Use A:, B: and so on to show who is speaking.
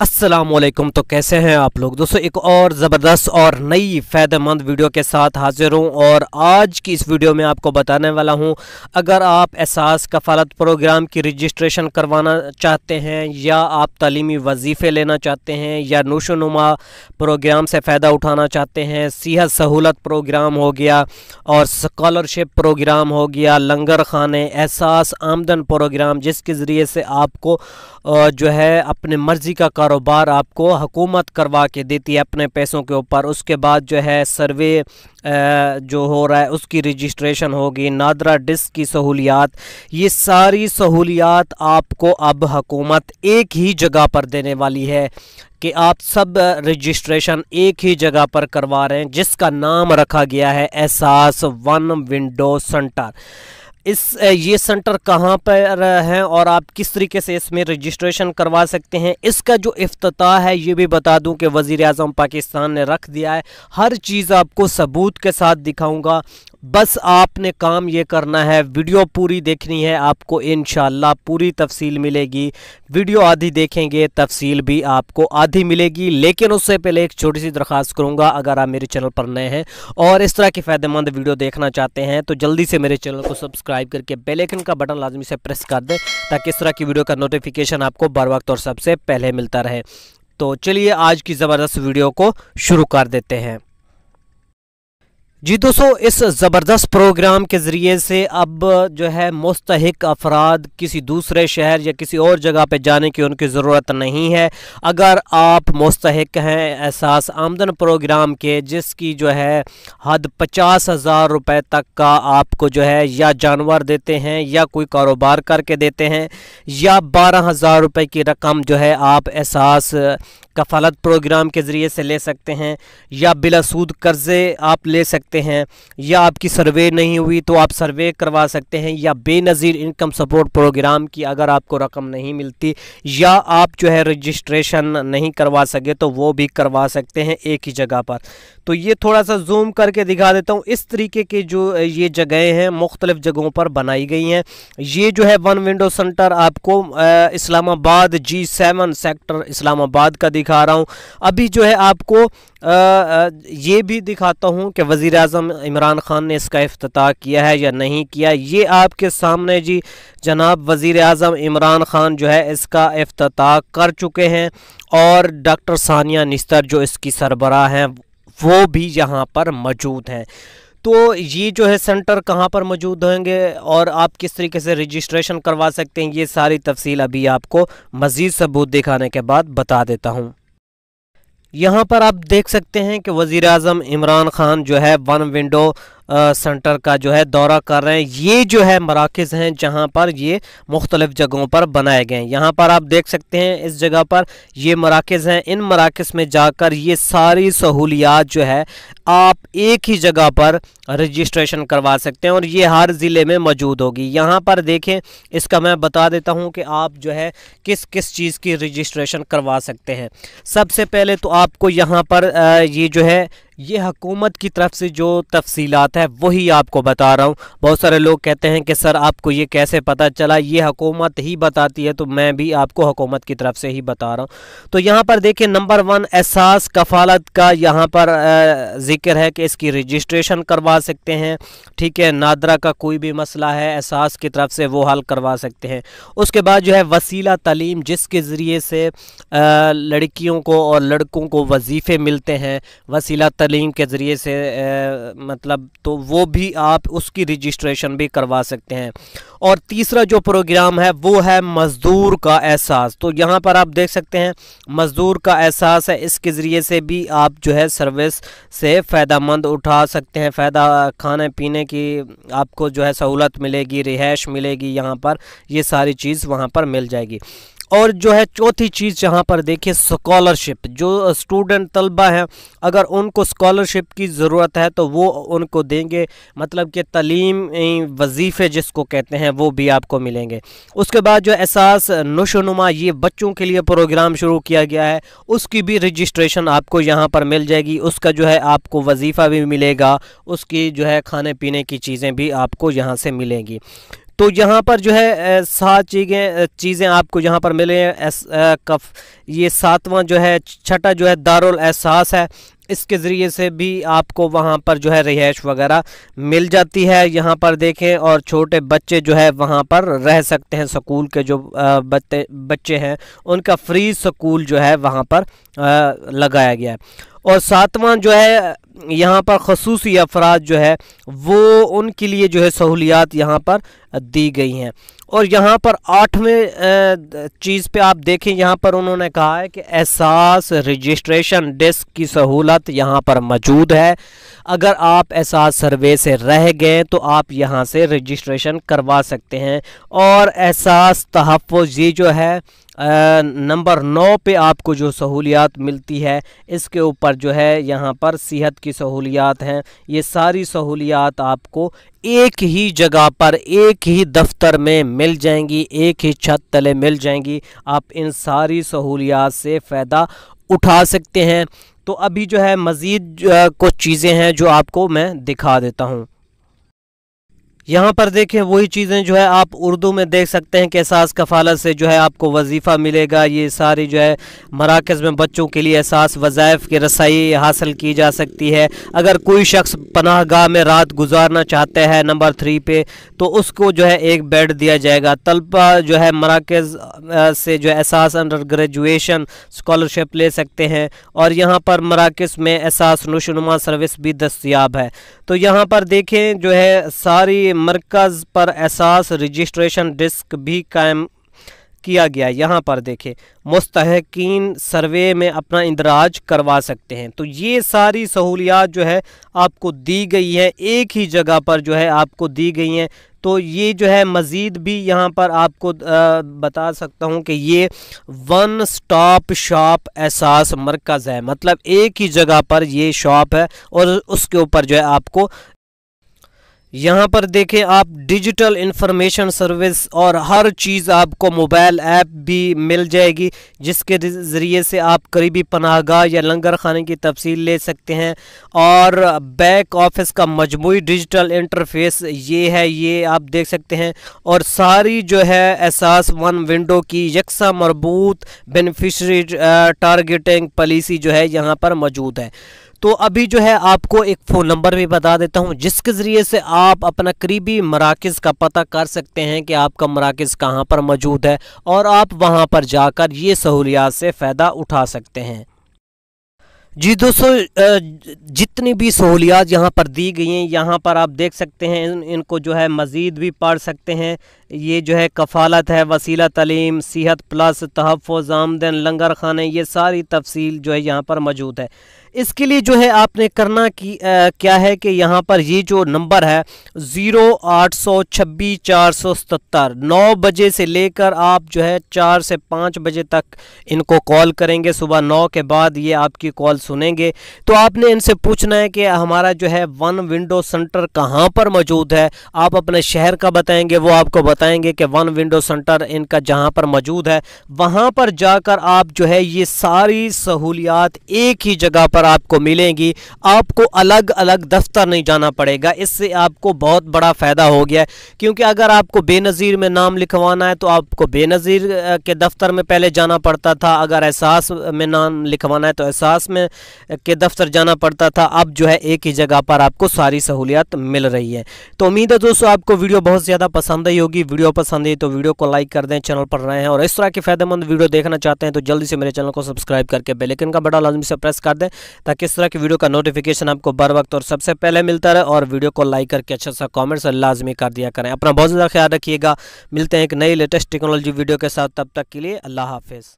A: असलम तो कैसे हैं आप लोग दोस्तों एक और ज़बरदस्त और नई फ़ायदेमंद वीडियो के साथ हाजिर हूं और आज की इस वीडियो में आपको बताने वाला हूं अगर आप एहसास कफालत प्रोग्राम की रजिस्ट्रेशन करवाना चाहते हैं या आप तलीमी वजीफ़े लेना चाहते हैं या नोशनुमा प्रोग्राम से फ़ायदा उठाना चाहते हैं सेहत सहूलत प्रोग्राम हो गया और स्कॉलरशिप प्रोग्राम हो गया लंगर खाने एहसास आमदन प्रोग्राम जिसके ज़रिए से आपको जो है अपने मर्ज़ी का कारोबार आपको हुकूमत करवा के देती है अपने पैसों के ऊपर उसके बाद जो है सर्वे जो हो रहा है उसकी रजिस्ट्रेशन होगी नादरा डिस्क की सहूलियात ये सारी सहूलियात आपको अब हकूमत एक ही जगह पर देने वाली है कि आप सब रजिस्ट्रेशन एक ही जगह पर करवा रहे हैं जिसका नाम रखा गया है एहसास वन विंडो सेंटर इस ये सेंटर कहाँ पर हैं और आप किस तरीके से इसमें रजिस्ट्रेशन करवा सकते हैं इसका जो अफ्ताह है ये भी बता दूं कि वज़ी अजम पाकिस्तान ने रख दिया है हर चीज़ आपको सबूत के साथ दिखाऊंगा बस आपने काम ये करना है वीडियो पूरी देखनी है आपको इन पूरी तफसील मिलेगी वीडियो आधी देखेंगे तफसील भी आपको आधी मिलेगी लेकिन उससे पहले एक छोटी सी दरख्वास्त करूँगा अगर आप मेरे चैनल पर नए हैं और इस तरह की फ़ायदेमंद वीडियो देखना चाहते हैं तो जल्दी से मेरे चैनल को सब्सक्राइब करके बेलेकन का बटन लाजमी से प्रेस कर दें ताकि इस तरह की वीडियो का नोटिफिकेशन आपको बर वक्त और सबसे पहले मिलता रहे तो चलिए आज की ज़बरदस्त वीडियो को शुरू कर देते हैं जी दोस्तों इस ज़बरदस्त प्रोग्राम के ज़रिए से अब जो है मुस्तक अफराद किसी दूसरे शहर या किसी और जगह पे जाने की उनकी ज़रूरत नहीं है अगर आप मुस्तक हैं एहसास आमदन प्रोग्राम के जिसकी जो है हद पचास हज़ार रुपये तक का आपको जो है या जानवर देते हैं या कोई कारोबार करके देते हैं या बारह हज़ार रुपये की रकम जो है आप एहसास कफालत प्रोग्राम के ज़रिए से ले सकते हैं या बिला सूद कर्ज़े आप ले सकते हैं या आपकी सर्वे नहीं हुई तो आप सर्वे करवा सकते हैं या बेनज़ीर इनकम सपोर्ट प्रोग्राम की अगर आपको रकम नहीं मिलती या आप जो है रजिस्ट्रेशन नहीं करवा सके तो वो भी करवा सकते हैं एक ही जगह पर तो ये थोड़ा सा जूम करके दिखा देता हूँ इस तरीके के जो ये जगहें हैं मुख्तलिफ़ जगहों पर बनाई गई हैं ये जो है वन विंडो सेंटर आपको Islamabad G seven sector Islamabad का दिखा दिखा रहा हूँ अभी जो है आपको आ, ये भी दिखाता हूँ कि वज़ी अजम इमरान ख़ान ने इसका अफ्ताह किया है या नहीं किया ये आपके सामने जी जनाब वज़ी अजम इमरान ख़ान जो है इसका अफ्ताह कर चुके हैं और डॉक्टर सानिया निस्तर जो इसकी सरबराह हैं वो भी यहाँ पर मौजूद हैं तो ये जो है सेंटर कहाँ पर मौजूद होंगे और आप किस तरीके से रजिस्ट्रेशन करवा सकते हैं ये सारी तफसील अभी आपको मज़ीद सबूत दिखाने के बाद बता देता हूँ यहाँ पर आप देख सकते हैं कि वज़ी अजम इमरान खान जो है वन विंडो सेंटर का जो है दौरा कर रहे हैं ये जो है मराकज़ हैं जहाँ पर ये मुख्तलिफ़ जगहों पर बनाए गए हैं यहाँ पर आप देख सकते हैं इस जगह पर ये मराकज़ हैं इन मराकज़ में जाकर ये सारी सहूलियात जो है आप एक ही जगह पर रजिस्ट्रेशन करवा सकते हैं और ये हर ज़िले में मौजूद होगी यहाँ पर देखें इसका मैं बता देता हूँ कि आप जो है किस किस चीज़ की रजिस्ट्रेशन करवा सकते हैं सबसे पहले तो आपको यहाँ पर ये जो है ये हकूमत की तरफ से जो तफसीलात है वही आपको बता रहा हूँ बहुत सारे लोग कहते हैं कि सर आपको ये कैसे पता चला ये हकूमत ही बताती है तो मैं भी आपको हकूमत की तरफ से ही बता रहा हूँ तो यहाँ पर देखिए नंबर वन एहसास कफालत का यहाँ पर ज़िक्र है कि इसकी रजिस्ट्रेशन करवा सकते हैं ठीक है नादरा का कोई भी मसला है एहसास की तरफ से वो हल करवा सकते हैं उसके बाद जो है वसीला तलीम जिसके ज़रिए से लड़कियों को और लड़कों को वजीफ़े मिलते हैं वसीला लिंक के ज़रिए से ए, मतलब तो वो भी आप उसकी रजिस्ट्रेशन भी करवा सकते हैं और तीसरा जो प्रोग्राम है वो है मज़दूर का एहसास तो यहाँ पर आप देख सकते हैं मज़दूर का एहसास है इसके ज़रिए से भी आप जो है सर्विस से फ़ायदा मंद उठा सकते हैं फ़ायदा खाने पीने की आपको जो है सहूलत मिलेगी रिहाइश मिलेगी यहाँ पर ये सारी चीज़ वहाँ पर मिल जाएगी और जो है चौथी चीज़ जहाँ पर देखिए स्कॉलरशिप जो स्टूडेंट तलबा हैं अगर उनको स्कॉलरशिप की ज़रूरत है तो वो उनको देंगे मतलब कि तलीम वजीफ़े जिसको कहते हैं वो भी आपको मिलेंगे उसके बाद जो एहसास नशोनुमा ये बच्चों के लिए प्रोग्राम शुरू किया गया है उसकी भी रजिस्ट्रेशन आपको यहाँ पर मिल जाएगी उसका जो है आपको वजीफ़ा भी मिलेगा उसकी जो है खाने पीने की चीज़ें भी आपको यहाँ से मिलेंगी तो यहाँ पर जो है सात चीज़ें चीज़ें आपको यहाँ पर मिले हैं एस कफ ये सातवां जो है छठा जो है दारुल एहसास है इसके ज़रिए से भी आपको वहाँ पर जो है रिहाइश वगैरह मिल जाती है यहाँ पर देखें और छोटे बच्चे जो है वहाँ पर रह सकते हैं स्कूल के जो बच्चे बच्चे हैं उनका फ्री स्कूल जो है वहाँ पर लगाया गया है और सातवां जो है यहाँ पर खसूसी अफराद जो है वो उनके लिए जो है सहूलियात यहाँ पर दी गई हैं और यहाँ पर आठवें चीज़ पे आप देखें यहाँ पर उन्होंने कहा है कि एहसास रजिस्ट्रेशन डेस्क की सहूलत यहाँ पर मौजूद है अगर आप एहसास सर्वे से रह गए तो आप यहाँ से रजिस्ट्रेशन करवा सकते हैं और एहसास तहफ़ ये जो है नंबर नौ पे आपको जो सहूलियात मिलती है इसके ऊपर जो है यहाँ पर सेहत की सहूलियात हैं ये सारी सहूलियात आपको एक ही जगह पर एक ही दफ्तर में मिल जाएंगी एक ही छत तले मिल जाएंगी आप इन सारी सहूलियात से फ़ायदा उठा सकते हैं तो अभी जो है मज़ीद कुछ चीज़ें हैं जो आपको मैं दिखा देता हूँ यहाँ पर देखें वही चीज़ें जो है आप उर्दू में देख सकते हैं कि एहसास कफालत से जो है आपको वजीफ़ा मिलेगा ये सारी जो है मराकज़ में बच्चों के लिए एहसास वज़ाइफ की रसाई हासिल की जा सकती है अगर कोई शख्स पनाह गाह में रात गुजारना चाहते हैं नंबर थ्री पे तो उसको जो है एक बेड दिया जाएगा तलबा जो है मराकज़ से जो है एहसास अंडर ग्रेजुएशन स्कॉलरशिप ले सकते हैं और यहाँ पर मराकज़ में एहसास नशोनुमा सर्विस भी दस्तियाब है तो यहाँ पर देखें जो है सारी मरकज़ पर एहसास रजिस्ट्रेशन डिस्क भी कायम किया गया यहाँ पर देखें मुस्तकिन सर्वे में अपना इंदराज करवा सकते हैं तो ये सारी सहूलियात जो है आपको दी गई है एक ही जगह पर जो है आपको दी गई हैं तो ये जो है मज़ीद भी यहाँ पर आपको बता सकता हूँ कि ये वन स्टॉप शॉप एहसास मरकज़ है मतलब एक ही जगह पर ये शॉप है और उसके ऊपर जो है आपको यहाँ पर देखें आप डिजिटल इंफॉर्मेशन सर्विस और हर चीज़ आपको मोबाइल ऐप भी मिल जाएगी जिसके ज़रिए से आप करीबी पनाहगाह या लंगर खाने की तफसील ले सकते हैं और बैक ऑफिस का मजमू डिजिटल इंटरफेस ये है ये आप देख सकते हैं और सारी जो है एहसास वन विंडो की यकसा मरबूत बेनिफिशरी टारगेटिंग पॉलिसी जो है यहाँ पर मौजूद है तो अभी जो है आपको एक फ़ोन नंबर भी बता देता हूँ जिसके ज़रिए से आप अपना करीबी मराकज़ का पता कर सकते हैं कि आपका मराकज़ कहाँ पर मौजूद है और आप वहाँ पर जाकर ये सहूलियात से फ़ायदा उठा सकते हैं जी दोस्तों जितनी भी सहूलियात यहाँ पर दी गई हैं यहाँ पर आप देख सकते हैं इन, इनको जो है मज़ीद भी पढ़ सकते हैं ये जो है कफ़ालत है वसीला तलीम सेहत प्लस तहफ़ आमदन लंगर खाने ये सारी तफसील जो है यहाँ पर मौजूद है इसके लिए जो है आपने करना की आ, क्या है कि यहाँ पर ये जो नंबर है ज़ीरो आठ सौ छब्बीस चार सौ सतर नौ बजे से लेकर आप जो है चार से पाँच बजे तक इनको कॉल करेंगे सुबह नौ के बाद ये आपकी कॉल सुनेंगे तो आपने इनसे पूछना है कि हमारा जो है वन विंडो सेंटर कहाँ पर मौजूद है आप अपने शहर का बताएंगे वो आपको बताएंगे कि वन विंडो सेंटर इनका जहाँ पर मौजूद है वहाँ पर जाकर आप जो है ये सारी सहूलियात एक ही जगह पर पर आपको मिलेंगी आपको अलग अलग दफ्तर नहीं जाना पड़ेगा इससे आपको बहुत बड़ा फ़ायदा हो गया है क्योंकि अगर आपको बेनज़ीर में नाम लिखवाना है तो आपको बेनज़ीर के दफ्तर में पहले जाना पड़ता था अगर एहसास में नाम लिखवाना है तो एहसास में के दफ्तर जाना पड़ता था अब जो है एक ही जगह पर आपको सारी सहूलियत मिल रही है तो उम्मीद है दोस्तों आपको वीडियो बहुत ज़्यादा पसंद आई होगी वीडियो पसंद आई तो वीडियो को लाइक कर दें चैनल पर रहे हैं और इस तरह के फ़ायदेमंद वीडियो देखना चाहते हैं तो जल्दी से मेरे चैनल को सब्सक्राइब करके बेलेकन का बड़ा लाजमी से प्रेस कर दें ताकि इस तरह की वीडियो का नोटिफिकेशन आपको बर वक्त और सबसे पहले मिलता रहे और वीडियो को लाइक करके अच्छा सा कॉमेंट्स लाजमी कर दिया करें अपना बहुत ज़्यादा ख्याल रखिएगा मिलते हैं एक नई लेटेस्ट टेक्नोलॉजी वीडियो के साथ तब तक के लिए अल्लाह हाफिज़